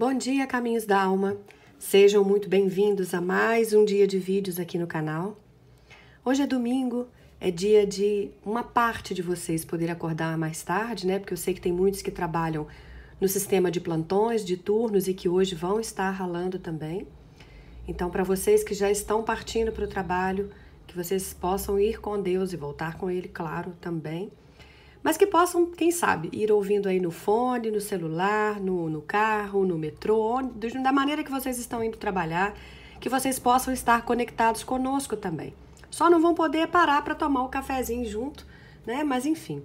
Bom dia, caminhos da alma. Sejam muito bem-vindos a mais um dia de vídeos aqui no canal. Hoje é domingo, é dia de uma parte de vocês poder acordar mais tarde, né? Porque eu sei que tem muitos que trabalham no sistema de plantões, de turnos e que hoje vão estar ralando também. Então, para vocês que já estão partindo para o trabalho, que vocês possam ir com Deus e voltar com Ele, claro, também mas que possam, quem sabe, ir ouvindo aí no fone, no celular, no, no carro, no metrô, onde, da maneira que vocês estão indo trabalhar, que vocês possam estar conectados conosco também. Só não vão poder parar para tomar o cafezinho junto, né? Mas enfim,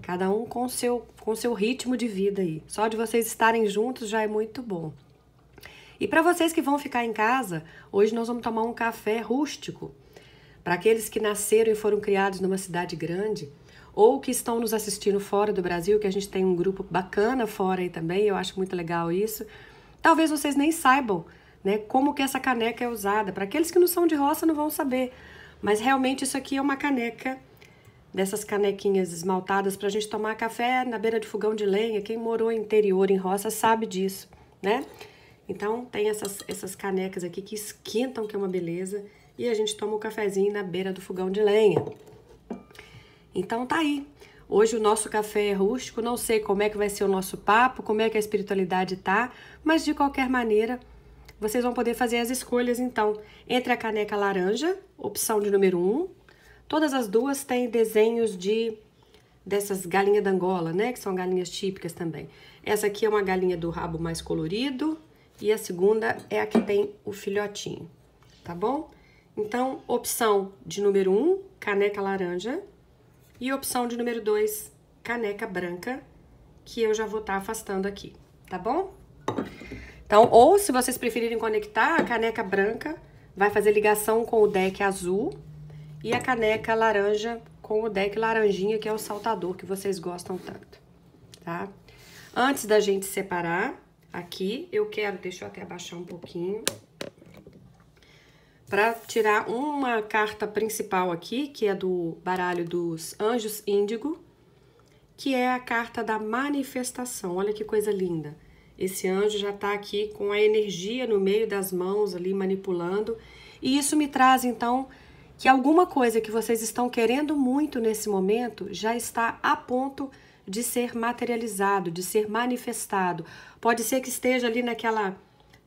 cada um com seu com seu ritmo de vida aí. Só de vocês estarem juntos já é muito bom. E para vocês que vão ficar em casa, hoje nós vamos tomar um café rústico. Para aqueles que nasceram e foram criados numa cidade grande, ou que estão nos assistindo fora do Brasil, que a gente tem um grupo bacana fora aí também, eu acho muito legal isso. Talvez vocês nem saibam, né, como que essa caneca é usada. Para aqueles que não são de roça não vão saber, mas realmente isso aqui é uma caneca dessas canequinhas esmaltadas para a gente tomar café na beira de fogão de lenha. Quem morou interior em roça sabe disso, né? Então tem essas, essas canecas aqui que esquentam, que é uma beleza, e a gente toma o um cafezinho na beira do fogão de lenha. Então tá aí. Hoje o nosso café é rústico, não sei como é que vai ser o nosso papo, como é que a espiritualidade tá, mas de qualquer maneira, vocês vão poder fazer as escolhas então, entre a caneca laranja, opção de número 1. Um, todas as duas têm desenhos de dessas galinhas da Angola, né, que são galinhas típicas também. Essa aqui é uma galinha do rabo mais colorido e a segunda é a que tem o filhotinho, tá bom? Então, opção de número 1, um, caneca laranja. E opção de número 2, caneca branca, que eu já vou estar tá afastando aqui, tá bom? Então, ou se vocês preferirem conectar, a caneca branca vai fazer ligação com o deck azul e a caneca laranja com o deck laranjinha, que é o saltador que vocês gostam tanto, tá? Antes da gente separar, aqui eu quero, deixa eu até abaixar um pouquinho, para tirar uma carta principal aqui, que é do baralho dos Anjos Índigo, que é a carta da manifestação. Olha que coisa linda. Esse anjo já está aqui com a energia no meio das mãos ali manipulando, e isso me traz então que alguma coisa que vocês estão querendo muito nesse momento já está a ponto de ser materializado, de ser manifestado. Pode ser que esteja ali naquela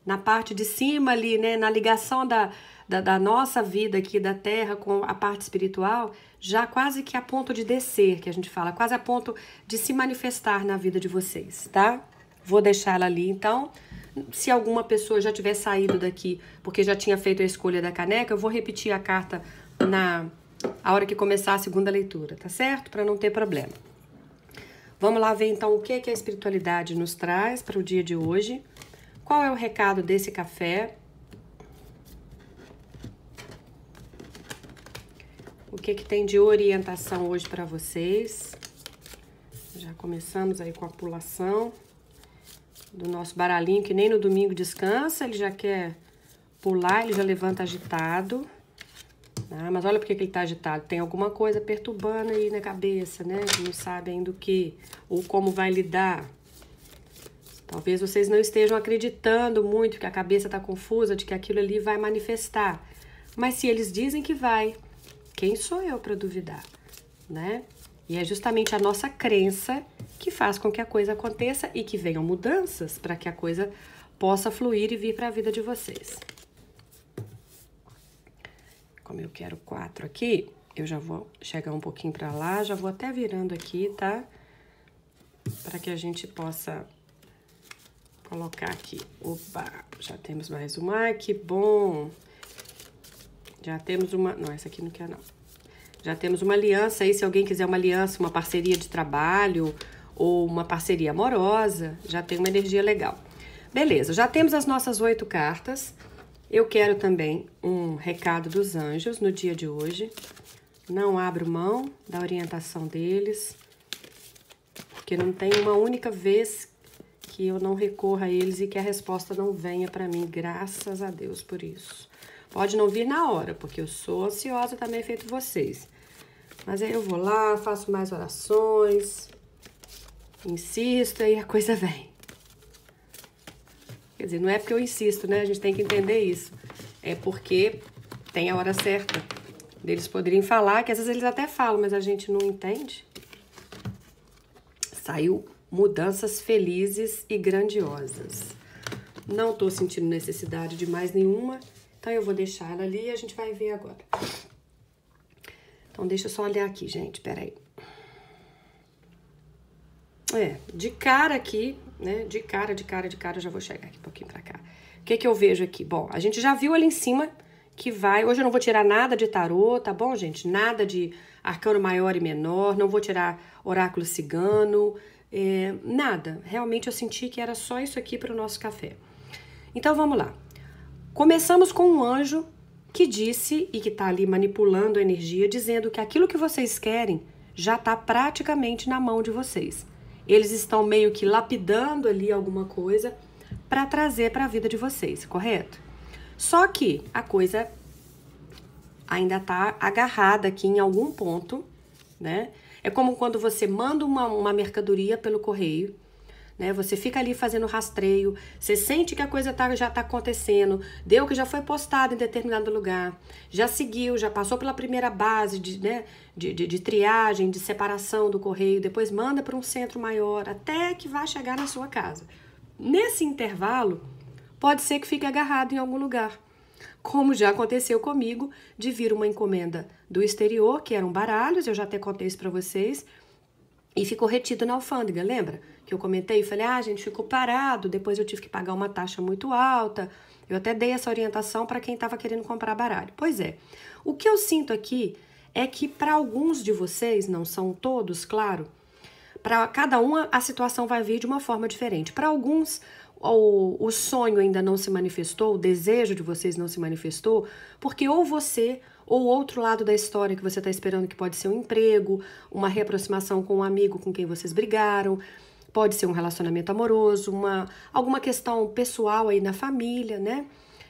na parte de cima ali, né, na ligação da da, da nossa vida aqui da Terra com a parte espiritual, já quase que a ponto de descer, que a gente fala, quase a ponto de se manifestar na vida de vocês, tá? Vou deixar ela ali então. Se alguma pessoa já tiver saído daqui porque já tinha feito a escolha da caneca, eu vou repetir a carta na a hora que começar a segunda leitura, tá certo? Para não ter problema. Vamos lá ver então o que, é que a espiritualidade nos traz para o dia de hoje. Qual é o recado desse café? o que, que tem de orientação hoje para vocês. Já começamos aí com a pulação do nosso baralhinho, que nem no domingo descansa, ele já quer pular, ele já levanta agitado. Ah, mas olha porque que ele está agitado, tem alguma coisa perturbando aí na cabeça, né? Que não sabe ainda o que, ou como vai lidar. Talvez vocês não estejam acreditando muito que a cabeça está confusa, de que aquilo ali vai manifestar. Mas se eles dizem que vai, quem sou eu para duvidar, né? E é justamente a nossa crença que faz com que a coisa aconteça e que venham mudanças para que a coisa possa fluir e vir para a vida de vocês. Como eu quero quatro aqui, eu já vou chegar um pouquinho para lá, já vou até virando aqui, tá? Para que a gente possa colocar aqui. Opa, já temos mais uma. Ai, que bom! Já temos uma... Não, essa aqui não quer, não. Já temos uma aliança aí, se alguém quiser uma aliança, uma parceria de trabalho ou uma parceria amorosa, já tem uma energia legal. Beleza, já temos as nossas oito cartas. Eu quero também um recado dos anjos no dia de hoje. Não abro mão da orientação deles, porque não tem uma única vez que eu não recorra a eles e que a resposta não venha para mim. Graças a Deus por isso. Pode não vir na hora, porque eu sou ansiosa também, feito vocês. Mas aí eu vou lá, faço mais orações, insisto e a coisa vem. Quer dizer, não é porque eu insisto, né? A gente tem que entender isso. É porque tem a hora certa deles poderem falar, que às vezes eles até falam, mas a gente não entende. Saiu mudanças felizes e grandiosas. Não estou sentindo necessidade de mais nenhuma então, eu vou deixar ela ali e a gente vai ver agora. Então, deixa eu só olhar aqui, gente, peraí. É, de cara aqui, né, de cara, de cara, de cara, eu já vou chegar aqui um pouquinho pra cá. O que que eu vejo aqui? Bom, a gente já viu ali em cima que vai... Hoje eu não vou tirar nada de tarô, tá bom, gente? Nada de arcano maior e menor, não vou tirar oráculo cigano, é, nada. Realmente eu senti que era só isso aqui para o nosso café. Então vamos lá. Começamos com um anjo que disse e que está ali manipulando a energia, dizendo que aquilo que vocês querem já está praticamente na mão de vocês. Eles estão meio que lapidando ali alguma coisa para trazer para a vida de vocês, correto? Só que a coisa ainda está agarrada aqui em algum ponto, né? É como quando você manda uma, uma mercadoria pelo correio né? Você fica ali fazendo rastreio, você sente que a coisa tá, já está acontecendo, deu que já foi postado em determinado lugar, já seguiu, já passou pela primeira base de, né, de, de, de triagem, de separação do correio, depois manda para um centro maior, até que vá chegar na sua casa. Nesse intervalo, pode ser que fique agarrado em algum lugar. Como já aconteceu comigo, de vir uma encomenda do exterior, que eram baralhos, eu já até contei isso para vocês, e ficou retido na alfândega, lembra? Que eu comentei e falei, ah, gente, ficou parado, depois eu tive que pagar uma taxa muito alta. Eu até dei essa orientação para quem estava querendo comprar baralho. Pois é, o que eu sinto aqui é que para alguns de vocês, não são todos, claro, para cada um a situação vai vir de uma forma diferente. Para alguns, ou o sonho ainda não se manifestou, o desejo de vocês não se manifestou, porque ou você ou outro lado da história que você está esperando que pode ser um emprego, uma reaproximação com um amigo com quem vocês brigaram, pode ser um relacionamento amoroso, uma alguma questão pessoal aí na família, né?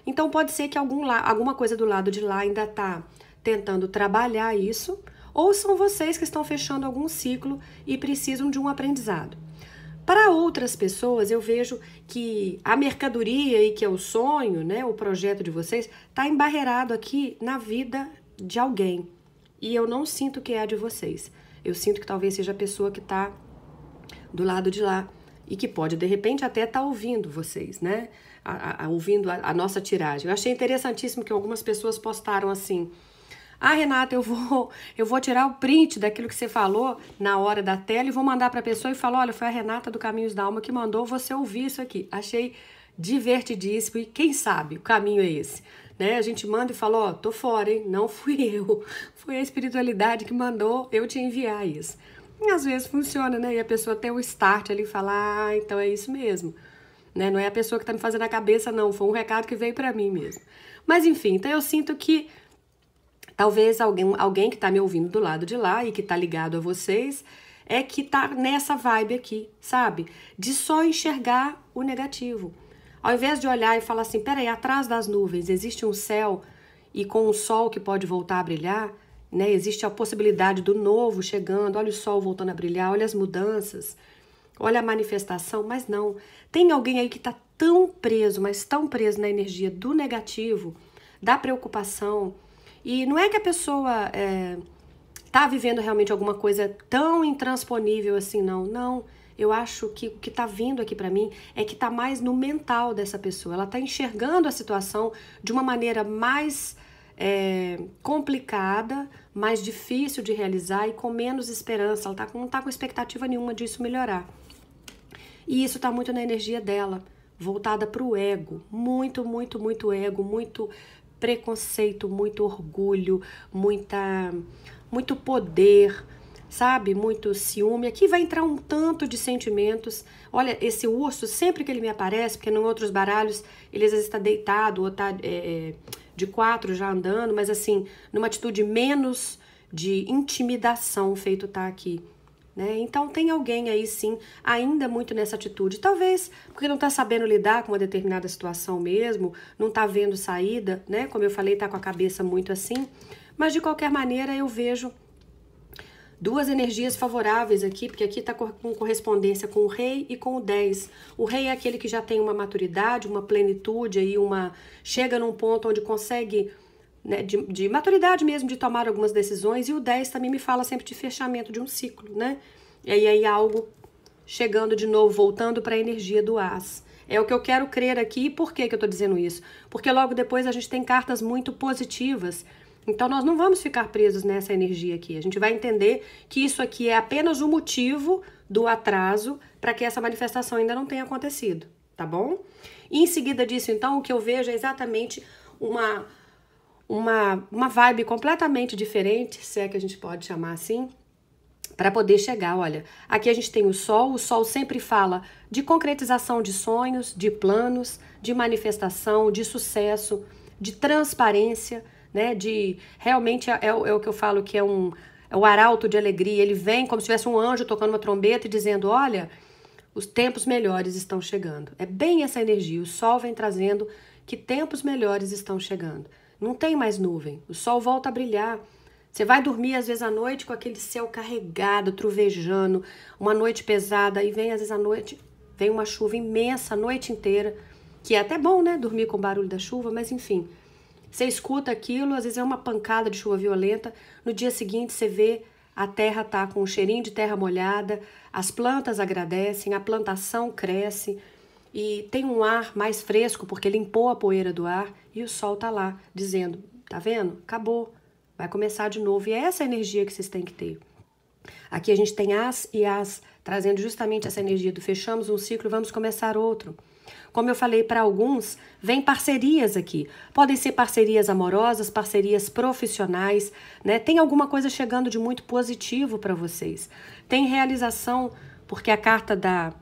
Então pode ser que algum la, alguma coisa do lado de lá ainda está tentando trabalhar isso, ou são vocês que estão fechando algum ciclo e precisam de um aprendizado. Para outras pessoas, eu vejo que a mercadoria e que é o sonho, né, o projeto de vocês, está embarreado aqui na vida de alguém. E eu não sinto que é a de vocês. Eu sinto que talvez seja a pessoa que está do lado de lá e que pode, de repente, até estar tá ouvindo vocês, né? A, a, ouvindo a, a nossa tiragem. Eu achei interessantíssimo que algumas pessoas postaram assim ah, Renata, eu vou, eu vou tirar o print daquilo que você falou na hora da tela e vou mandar para a pessoa e falar: olha, foi a Renata do Caminhos da Alma que mandou você ouvir isso aqui. Achei divertidíssimo e quem sabe o caminho é esse. Né? A gente manda e fala: ó, oh, tô fora, hein? Não fui eu. Foi a espiritualidade que mandou eu te enviar isso. E às vezes funciona, né? E a pessoa tem o start ali e fala: ah, então é isso mesmo. Né? Não é a pessoa que tá me fazendo a cabeça, não. Foi um recado que veio para mim mesmo. Mas enfim, então eu sinto que Talvez alguém, alguém que está me ouvindo do lado de lá e que está ligado a vocês é que está nessa vibe aqui, sabe? De só enxergar o negativo. Ao invés de olhar e falar assim, peraí, atrás das nuvens existe um céu e com um sol que pode voltar a brilhar, né? Existe a possibilidade do novo chegando, olha o sol voltando a brilhar, olha as mudanças, olha a manifestação, mas não. Tem alguém aí que está tão preso, mas tão preso na energia do negativo, da preocupação, e não é que a pessoa é, tá vivendo realmente alguma coisa tão intransponível assim, não. Não. Eu acho que o que está vindo aqui para mim é que está mais no mental dessa pessoa. Ela está enxergando a situação de uma maneira mais é, complicada, mais difícil de realizar e com menos esperança. Ela tá, não está com expectativa nenhuma disso melhorar. E isso está muito na energia dela, voltada para o ego. Muito, muito, muito ego, muito preconceito, muito orgulho, muita, muito poder, sabe? Muito ciúme. Aqui vai entrar um tanto de sentimentos. Olha, esse urso, sempre que ele me aparece, porque em outros baralhos ele às vezes está deitado ou está é, é, de quatro já andando, mas assim, numa atitude menos de intimidação, feito tá aqui. Né? Então, tem alguém aí sim, ainda muito nessa atitude. Talvez porque não está sabendo lidar com uma determinada situação mesmo, não está vendo saída, né? como eu falei, está com a cabeça muito assim. Mas, de qualquer maneira, eu vejo duas energias favoráveis aqui, porque aqui está com correspondência com o rei e com o 10. O rei é aquele que já tem uma maturidade, uma plenitude, aí uma chega num ponto onde consegue né, de, de maturidade mesmo, de tomar algumas decisões, e o 10 também me fala sempre de fechamento de um ciclo, né? E aí algo chegando de novo, voltando para a energia do as. É o que eu quero crer aqui. E por que, que eu estou dizendo isso? Porque logo depois a gente tem cartas muito positivas. Então nós não vamos ficar presos nessa energia aqui. A gente vai entender que isso aqui é apenas o motivo do atraso para que essa manifestação ainda não tenha acontecido, tá bom? E em seguida disso, então, o que eu vejo é exatamente uma uma, uma vibe completamente diferente, se é que a gente pode chamar assim, para poder chegar. Olha, aqui a gente tem o sol, o sol sempre fala de concretização de sonhos, de planos, de manifestação, de sucesso, de transparência, né? De realmente é, é, é o que eu falo que é um é o arauto de alegria. Ele vem como se tivesse um anjo tocando uma trombeta e dizendo: Olha, os tempos melhores estão chegando. É bem essa energia. O sol vem trazendo que tempos melhores estão chegando. Não tem mais nuvem. O sol volta a brilhar. Você vai dormir às vezes à noite com aquele céu carregado, trovejando, uma noite pesada e vem às vezes à noite, vem uma chuva imensa a noite inteira, que é até bom, né, dormir com o barulho da chuva, mas enfim. Você escuta aquilo, às vezes é uma pancada de chuva violenta, no dia seguinte você vê a terra tá com um cheirinho de terra molhada, as plantas agradecem, a plantação cresce e tem um ar mais fresco porque limpou a poeira do ar e o sol tá lá dizendo, tá vendo? Acabou, vai começar de novo. E é essa energia que vocês têm que ter. Aqui a gente tem as e as trazendo justamente essa energia do fechamos um ciclo, vamos começar outro. Como eu falei para alguns, vem parcerias aqui. Podem ser parcerias amorosas, parcerias profissionais, né? Tem alguma coisa chegando de muito positivo para vocês. Tem realização, porque a carta da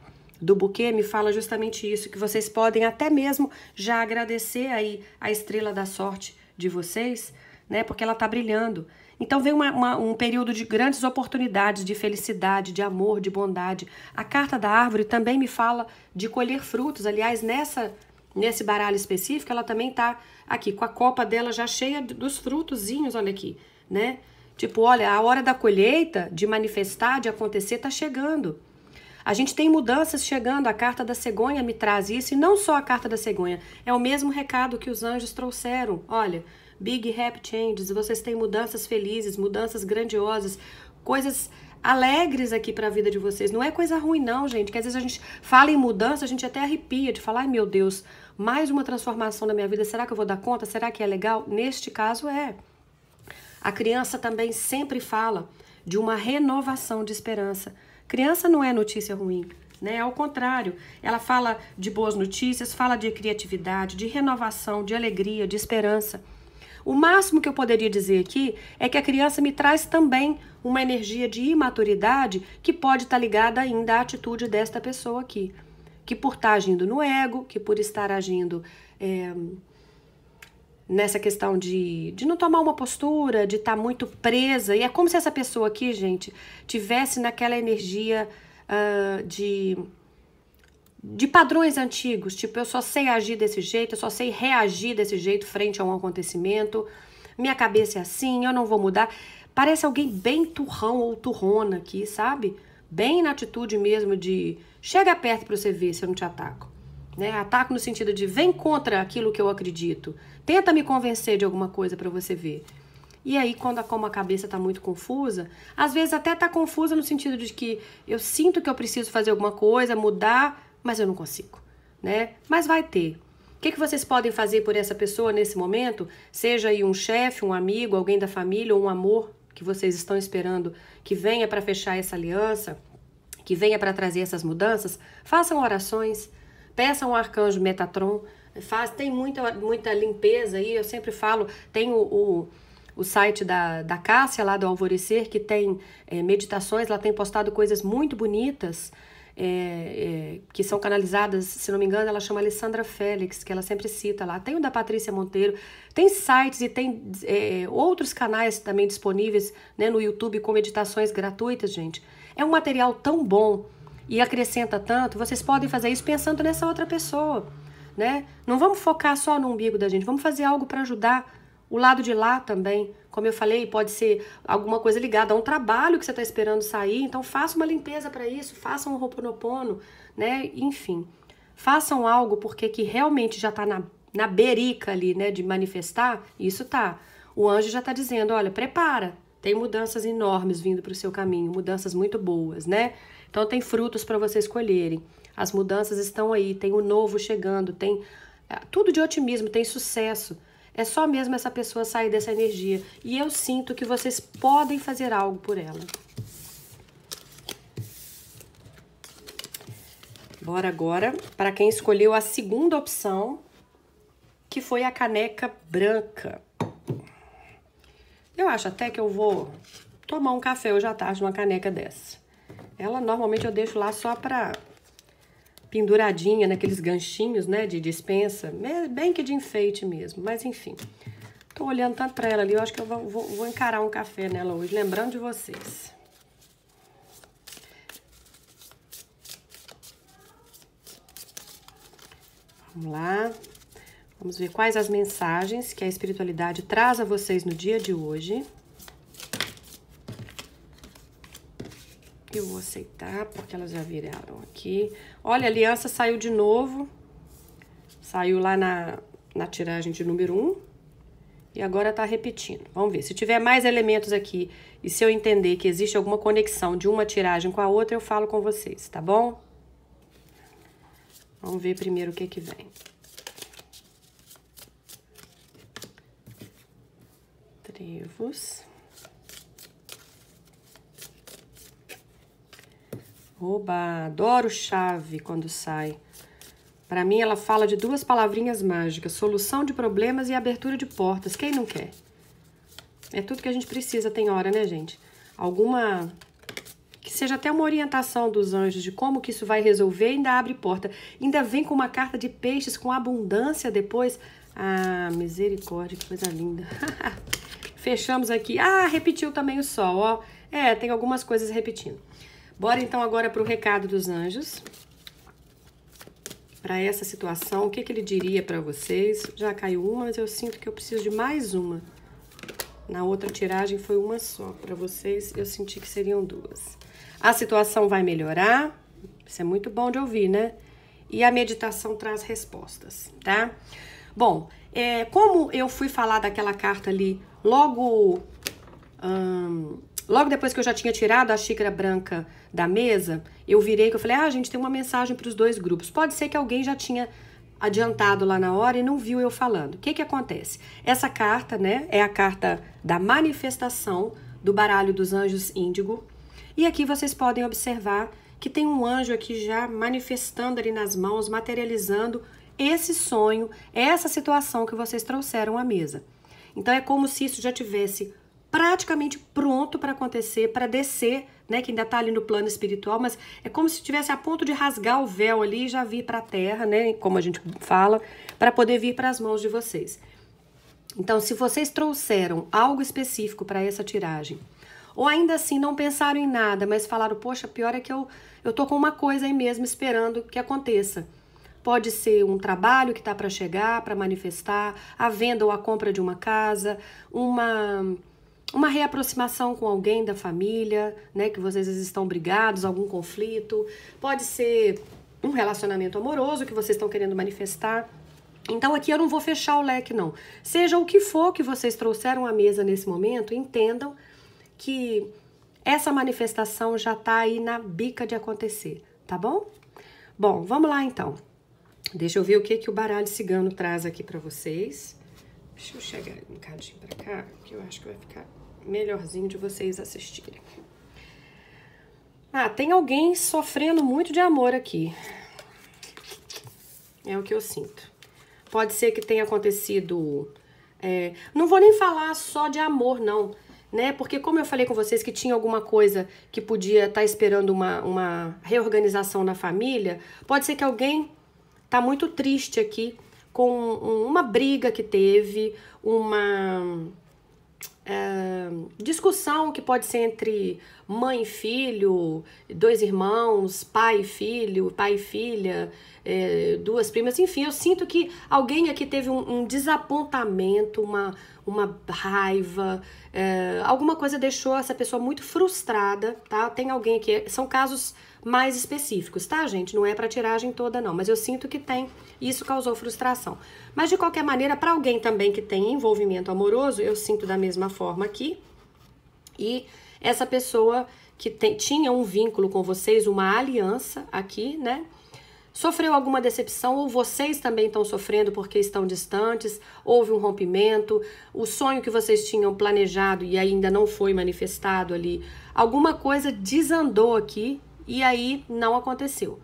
do buquê me fala justamente isso, que vocês podem até mesmo já agradecer aí a estrela da sorte de vocês, né? Porque ela tá brilhando. Então vem uma, uma, um período de grandes oportunidades, de felicidade, de amor, de bondade. A carta da árvore também me fala de colher frutos. Aliás, nessa nesse baralho específico, ela também tá aqui com a copa dela já cheia dos frutozinhos, olha aqui, né? Tipo, olha, a hora da colheita, de manifestar, de acontecer, tá chegando. A gente tem mudanças chegando, a carta da cegonha me traz isso, e não só a carta da cegonha, é o mesmo recado que os anjos trouxeram. Olha, big happy changes, vocês têm mudanças felizes, mudanças grandiosas, coisas alegres aqui para a vida de vocês. Não é coisa ruim não, gente, que às vezes a gente fala em mudança, a gente até arrepia de falar, ai meu Deus, mais uma transformação na minha vida, será que eu vou dar conta? Será que é legal? Neste caso é. A criança também sempre fala de uma renovação de esperança. Criança não é notícia ruim. Né? Ao contrário, ela fala de boas notícias, fala de criatividade, de renovação, de alegria, de esperança. O máximo que eu poderia dizer aqui é que a criança me traz também uma energia de imaturidade que pode estar ligada ainda à atitude desta pessoa aqui, que por estar agindo no ego, que por estar agindo é, nessa questão de, de não tomar uma postura, de estar tá muito presa. E é como se essa pessoa aqui, gente, tivesse naquela energia uh, de, de padrões antigos. Tipo, eu só sei agir desse jeito, eu só sei reagir desse jeito frente a um acontecimento. Minha cabeça é assim, eu não vou mudar. Parece alguém bem turrão ou turrona aqui, sabe? Bem na atitude mesmo de chega perto para você ver se eu não te ataco. Né? no sentido de vem contra aquilo que eu acredito. Tenta me convencer de alguma coisa para você ver. E aí, quando a, como a cabeça está muito confusa, às vezes até está confusa no sentido de que eu sinto que eu preciso fazer alguma coisa, mudar, mas eu não consigo. Né? Mas vai ter. O que, que vocês podem fazer por essa pessoa nesse momento? Seja aí um chefe, um amigo, alguém da família ou um amor que vocês estão esperando que venha para fechar essa aliança, que venha para trazer essas mudanças, façam orações, peça um arcanjo Metatron, faz, tem muita, muita limpeza aí, eu sempre falo, tem o, o o site da, da Cássia, lá do Alvorecer, que tem é, meditações, ela tem postado coisas muito bonitas, é, é, que são canalizadas, se não me engano, ela chama Alessandra Félix, que ela sempre cita lá. Tem o da Patrícia Monteiro, tem sites e tem é, outros canais também disponíveis né, no YouTube com meditações gratuitas, gente. É um material tão bom e acrescenta tanto, vocês podem fazer isso pensando nessa outra pessoa, né? Não vamos focar só no umbigo da gente, vamos fazer algo para ajudar o lado de lá também. Como eu falei, pode ser alguma coisa ligada a um trabalho que você está esperando sair, então faça uma limpeza para isso, faça um roponopono, né? Enfim, façam algo porque que realmente já está na, na berica ali, né, de manifestar, isso tá. O anjo já está dizendo, olha, prepara, tem mudanças enormes vindo para o seu caminho, mudanças muito boas, né? Então tem frutos para você escolherem. As mudanças estão aí, tem o novo chegando, tem é, tudo de otimismo, tem sucesso. É só mesmo essa pessoa sair dessa energia. E eu sinto que vocês podem fazer algo por ela. Bora agora para quem escolheu a segunda opção, que foi a caneca branca. Eu acho até que eu vou tomar um café hoje à tarde numa caneca dessa. Ela normalmente eu deixo lá só pra penduradinha naqueles ganchinhos, né, de dispensa, bem que de enfeite mesmo, mas enfim. Tô olhando tanto pra ela ali, eu acho que eu vou, vou, vou encarar um café nela hoje, lembrando de vocês. Vamos lá. Vamos ver quais as mensagens que a espiritualidade traz a vocês no dia de hoje. Eu vou aceitar, porque elas já viraram aqui. Olha, a aliança saiu de novo. Saiu lá na, na tiragem de número 1. Um, e agora tá repetindo. Vamos ver. Se tiver mais elementos aqui e se eu entender que existe alguma conexão de uma tiragem com a outra, eu falo com vocês, tá bom? Vamos ver primeiro o que que vem. adesivos. Oba, adoro chave quando sai. Para mim, ela fala de duas palavrinhas mágicas: solução de problemas e abertura de portas. Quem não quer? É tudo que a gente precisa, tem hora, né, gente? Alguma. Que seja até uma orientação dos anjos de como que isso vai resolver, ainda abre porta. Ainda vem com uma carta de peixes com abundância depois. Ah, misericórdia, que coisa linda. Fechamos aqui. Ah, repetiu também o sol, ó. É, tem algumas coisas repetindo. Bora então agora para o recado dos anjos. Para essa situação, o que, que ele diria para vocês? Já caiu uma, mas eu sinto que eu preciso de mais uma. Na outra tiragem foi uma só. Para vocês, eu senti que seriam duas. A situação vai melhorar. Isso é muito bom de ouvir, né? E a meditação traz respostas, tá? Bom, é, como eu fui falar daquela carta ali logo, hum, logo depois que eu já tinha tirado a xícara branca da mesa, eu virei que eu falei, ah, gente, tem uma mensagem para os dois grupos. Pode ser que alguém já tinha adiantado lá na hora e não viu eu falando. O que que acontece? Essa carta, né, é a carta da manifestação do baralho dos anjos índigo. E aqui vocês podem observar que tem um anjo aqui já manifestando ali nas mãos, materializando esse sonho, essa situação que vocês trouxeram à mesa. Então é como se isso já tivesse praticamente pronto para acontecer, para descer, né, que ainda está ali no plano espiritual, mas é como se tivesse a ponto de rasgar o véu ali e já vir para a terra, né, como a gente fala, para poder vir para as mãos de vocês. Então, se vocês trouxeram algo específico para essa tiragem, ou ainda assim não pensaram em nada, mas falaram, poxa, pior é que eu eu tô com uma coisa aí mesmo esperando que aconteça pode ser um trabalho que está para chegar, para manifestar, a venda ou a compra de uma casa, uma uma reaproximação com alguém da família, né, que vocês estão brigados, algum conflito, pode ser um relacionamento amoroso que vocês estão querendo manifestar. Então aqui eu não vou fechar o leque não. Seja o que for que vocês trouxeram à mesa nesse momento, entendam que essa manifestação já está aí na bica de acontecer, tá bom? Bom, vamos lá então. Deixa eu ver o que, que o baralho cigano traz aqui para vocês. Deixa eu chegar um bocadinho para cá, que eu acho que vai ficar melhorzinho de vocês assistirem. Ah, tem alguém sofrendo muito de amor aqui. É o que eu sinto. Pode ser que tenha acontecido... É, não vou nem falar só de amor, não. Né? Porque como eu falei com vocês que tinha alguma coisa que podia estar tá esperando uma, uma reorganização na família, pode ser que alguém tá muito triste aqui com uma briga que teve, uma eh, discussão que pode ser entre mãe e filho, dois irmãos, pai e filho, pai e filha, eh, duas primas, enfim, eu sinto que alguém aqui teve um, um desapontamento, uma, uma raiva, eh, alguma coisa deixou essa pessoa muito frustrada, tá? Tem alguém aqui, são casos mais específicos, tá, gente? Não é para tiragem toda, não, mas eu sinto que tem. Isso causou frustração. Mas, de qualquer maneira, para alguém também que tem envolvimento amoroso, eu sinto da mesma forma aqui. E essa pessoa que tem, tinha um vínculo com vocês, uma aliança aqui, né? Sofreu alguma decepção ou vocês também estão sofrendo porque estão distantes? Houve um rompimento? O sonho que vocês tinham planejado e ainda não foi manifestado ali? Alguma coisa desandou aqui e aí não aconteceu.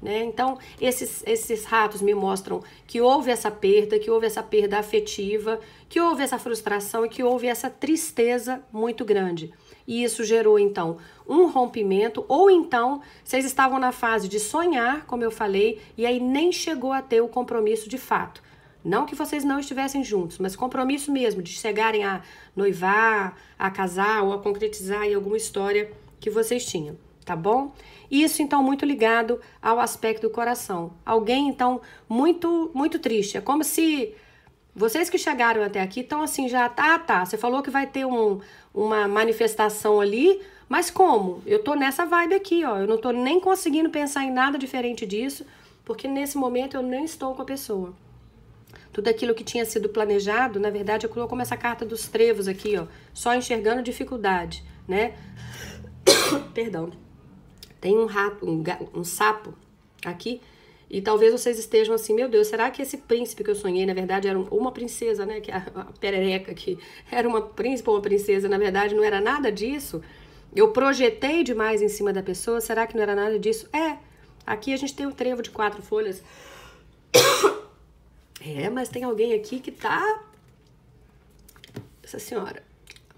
Né? Então, esses, esses ratos me mostram que houve essa perda, que houve essa perda afetiva, que houve essa frustração e que houve essa tristeza muito grande. E isso gerou, então, um rompimento, ou então vocês estavam na fase de sonhar, como eu falei, e aí nem chegou a ter o compromisso de fato. Não que vocês não estivessem juntos, mas compromisso mesmo de chegarem a noivar, a casar ou a concretizar em alguma história que vocês tinham tá bom? Isso então muito ligado ao aspecto do coração. Alguém então muito muito triste. É como se vocês que chegaram até aqui estão assim já, tá, tá, você falou que vai ter um, uma manifestação ali, mas como? Eu tô nessa vibe aqui, ó. Eu não tô nem conseguindo pensar em nada diferente disso, porque nesse momento eu não estou com a pessoa. Tudo aquilo que tinha sido planejado, na verdade, eu coloco como essa carta dos trevos aqui, ó, só enxergando dificuldade, né? Perdão. Tem um rato, um, um sapo aqui, e talvez vocês estejam assim, meu Deus, será que esse príncipe que eu sonhei, na verdade, era uma princesa, né? Que a, a perereca aqui era uma príncipe ou uma princesa, na verdade, não era nada disso? Eu projetei demais em cima da pessoa, será que não era nada disso? É, aqui a gente tem um trevo de quatro folhas. É, mas tem alguém aqui que tá... Essa senhora,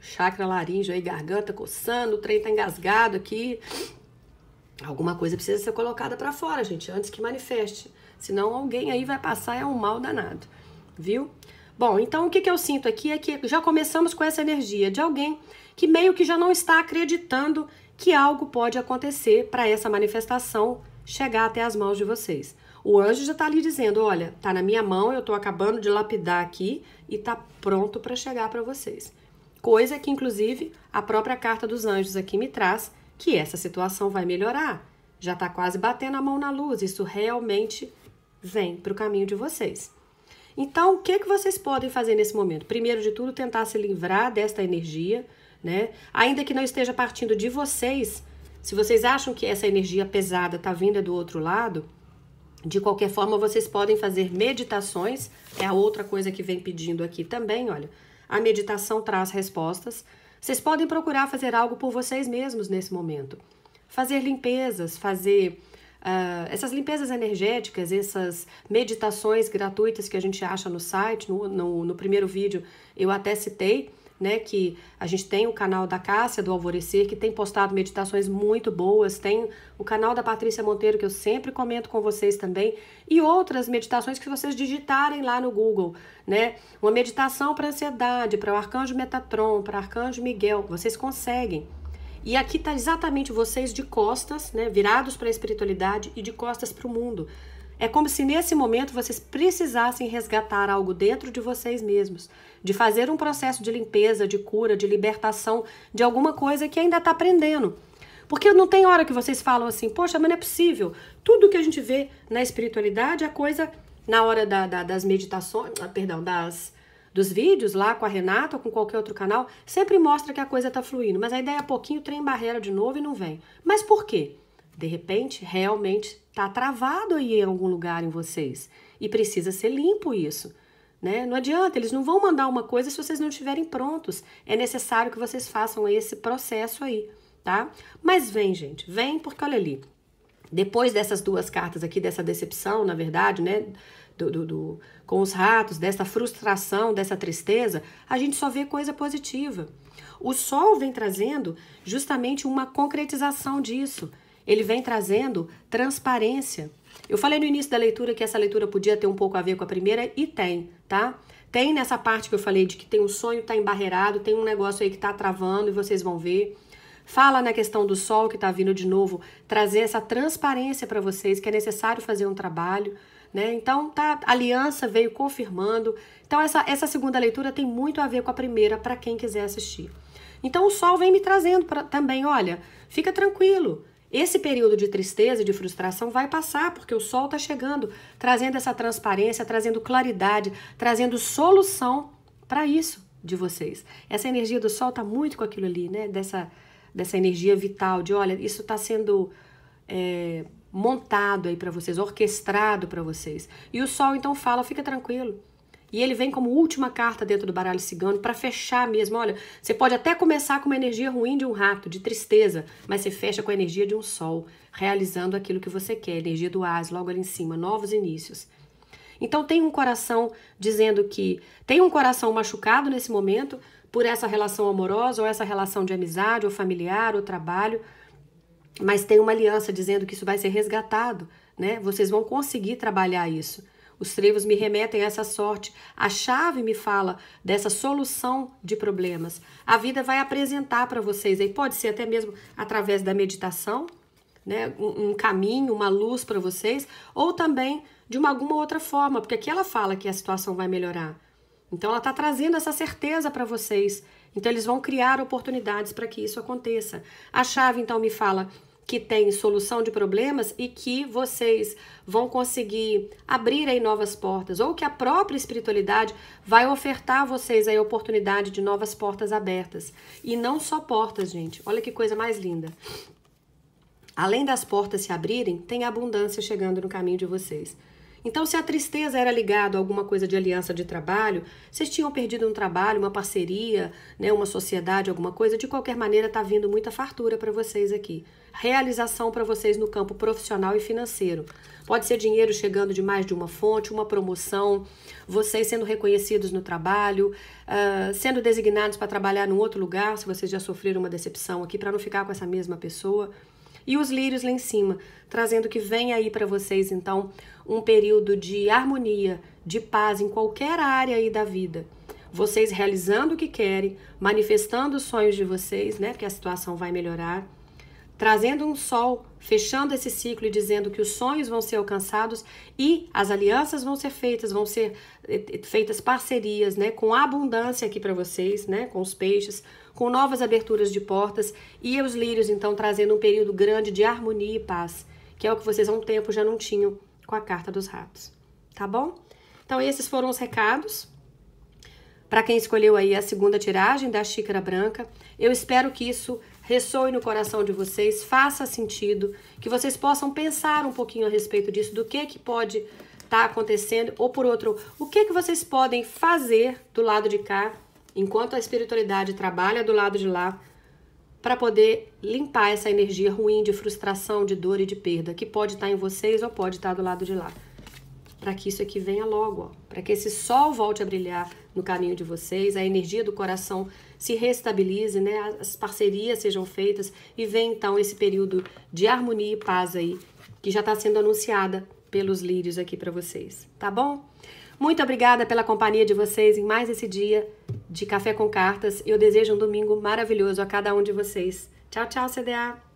chakra laríngeo aí, garganta coçando, o trem tá engasgado aqui, Alguma coisa precisa ser colocada para fora, gente, antes que manifeste. Senão alguém aí vai passar é um mal danado, viu? Bom, então o que, que eu sinto aqui é que já começamos com essa energia de alguém que meio que já não está acreditando que algo pode acontecer para essa manifestação chegar até as mãos de vocês. O anjo já está ali dizendo: olha, tá na minha mão, eu estou acabando de lapidar aqui e tá pronto para chegar para vocês. Coisa que, inclusive, a própria carta dos anjos aqui me traz, que essa situação vai melhorar. Já está quase batendo a mão na luz, isso realmente vem para o caminho de vocês. Então, o que, que vocês podem fazer nesse momento? Primeiro de tudo, tentar se livrar desta energia, né? Ainda que não esteja partindo de vocês, se vocês acham que essa energia pesada está vinda do outro lado, de qualquer forma, vocês podem fazer meditações, é a outra coisa que vem pedindo aqui também, olha. A meditação traz respostas. Vocês podem procurar fazer algo por vocês mesmos nesse momento. Fazer limpezas, fazer uh, essas limpezas energéticas, essas meditações gratuitas que a gente acha no site, no, no, no primeiro vídeo eu até citei né? Que a gente tem o canal da Cássia do Alvorecer, que tem postado meditações muito boas, tem o canal da Patrícia Monteiro, que eu sempre comento com vocês também, e outras meditações que vocês digitarem lá no Google, né? Uma meditação para ansiedade, para o arcanjo Metatron, para arcanjo Miguel, vocês conseguem. E aqui tá exatamente vocês de costas, né, virados para a espiritualidade e de costas para o mundo. É como se nesse momento vocês precisassem resgatar algo dentro de vocês mesmos de fazer um processo de limpeza, de cura, de libertação de alguma coisa que ainda está aprendendo. Porque não tem hora que vocês falam assim, poxa, mas não é possível. Tudo que a gente vê na espiritualidade, é a coisa na hora da, da, das meditações, ah, perdão, das, dos vídeos lá com a Renata ou com qualquer outro canal, sempre mostra que a coisa está fluindo, mas a ideia é pouquinho trem barreira de novo e não vem. Mas por quê? De repente, realmente está travado aí em algum lugar em vocês e precisa ser limpo isso. Né? Não adianta, eles não vão mandar uma coisa se vocês não estiverem prontos. É necessário que vocês façam esse processo aí, tá? Mas vem, gente, vem, porque olha ali. Depois dessas duas cartas aqui, dessa decepção, na verdade, né? Do, do, do, com os ratos, dessa frustração, dessa tristeza, a gente só vê coisa positiva. O sol vem trazendo justamente uma concretização disso. Ele vem trazendo transparência. Eu falei no início da leitura que essa leitura podia ter um pouco a ver com a primeira, e tem tá? Tem nessa parte que eu falei de que tem um sonho que tá embarreirado, tem um negócio aí que tá travando e vocês vão ver. Fala na questão do sol que tá vindo de novo, trazer essa transparência para vocês que é necessário fazer um trabalho, né? Então tá, aliança veio confirmando. Então essa essa segunda leitura tem muito a ver com a primeira para quem quiser assistir. Então o sol vem me trazendo pra, também, olha, fica tranquilo, esse período de tristeza e de frustração vai passar, porque o sol está chegando, trazendo essa transparência, trazendo claridade, trazendo solução para isso de vocês. Essa energia do sol está muito com aquilo ali, né? Dessa, dessa energia vital, de olha, isso está sendo é, montado aí para vocês, orquestrado para vocês. E o sol então fala: fica tranquilo, e ele vem como última carta dentro do baralho cigano para fechar mesmo. Olha, você pode até começar com uma energia ruim de um rato, de tristeza, mas você fecha com a energia de um sol, realizando aquilo que você quer, energia do ás logo ali em cima, novos inícios. Então tem um coração dizendo que tem um coração machucado nesse momento por essa relação amorosa ou essa relação de amizade ou familiar ou trabalho, mas tem uma aliança dizendo que isso vai ser resgatado, né? Vocês vão conseguir trabalhar isso. Os trevos me remetem a essa sorte. A chave me fala dessa solução de problemas. A vida vai apresentar para vocês aí, pode ser até mesmo através da meditação, né, um, um caminho, uma luz para vocês, ou também de uma, alguma outra forma, porque aqui ela fala que a situação vai melhorar. Então ela está trazendo essa certeza para vocês. Então eles vão criar oportunidades para que isso aconteça. A chave então me fala que tem solução de problemas e que vocês vão conseguir abrir aí novas portas, ou que a própria espiritualidade vai ofertar a vocês aí a oportunidade de novas portas abertas. E não só portas, gente. Olha que coisa mais linda. Além das portas se abrirem, tem abundância chegando no caminho de vocês. Então, se a tristeza era ligada a alguma coisa de aliança de trabalho, vocês tinham perdido um trabalho, uma parceria, né, uma sociedade, alguma coisa, de qualquer maneira está vindo muita fartura para vocês aqui. Realização para vocês no campo profissional e financeiro. Pode ser dinheiro chegando de mais de uma fonte, uma promoção, vocês sendo reconhecidos no trabalho, uh, sendo designados para trabalhar num outro lugar, se vocês já sofreram uma decepção aqui, para não ficar com essa mesma pessoa e os lírios lá em cima, trazendo que vem aí para vocês então um período de harmonia, de paz em qualquer área aí da vida. Vocês realizando o que querem, manifestando os sonhos de vocês, né? Que a situação vai melhorar, trazendo um sol, fechando esse ciclo e dizendo que os sonhos vão ser alcançados e as alianças vão ser feitas, vão ser eh, eh, feitas parcerias, né? Com abundância aqui para vocês, né? Com os peixes com novas aberturas de portas e os lírios, então, trazendo um período grande de harmonia e paz, que é o que vocês há um tempo já não tinham com a Carta dos Ratos. Tá bom? Então, esses foram os recados. Para quem escolheu aí a segunda tiragem da xícara branca, eu espero que isso ressoe no coração de vocês, faça sentido, que vocês possam pensar um pouquinho a respeito disso, do que que pode estar tá acontecendo, ou por outro, o que que vocês podem fazer do lado de cá enquanto a espiritualidade trabalha do lado de lá, para poder limpar essa energia ruim de frustração, de dor e de perda, que pode estar tá em vocês ou pode estar tá do lado de lá. Para que isso aqui venha logo, para que esse sol volte a brilhar no caminho de vocês, a energia do coração se restabilize, né? As parcerias sejam feitas e vem então esse período de harmonia e paz aí, que já está sendo anunciada pelos lírios aqui para vocês, tá bom? Muito obrigada pela companhia de vocês em mais esse dia de Café com Cartas. Eu desejo um domingo maravilhoso a cada um de vocês. Tchau, tchau, CDA!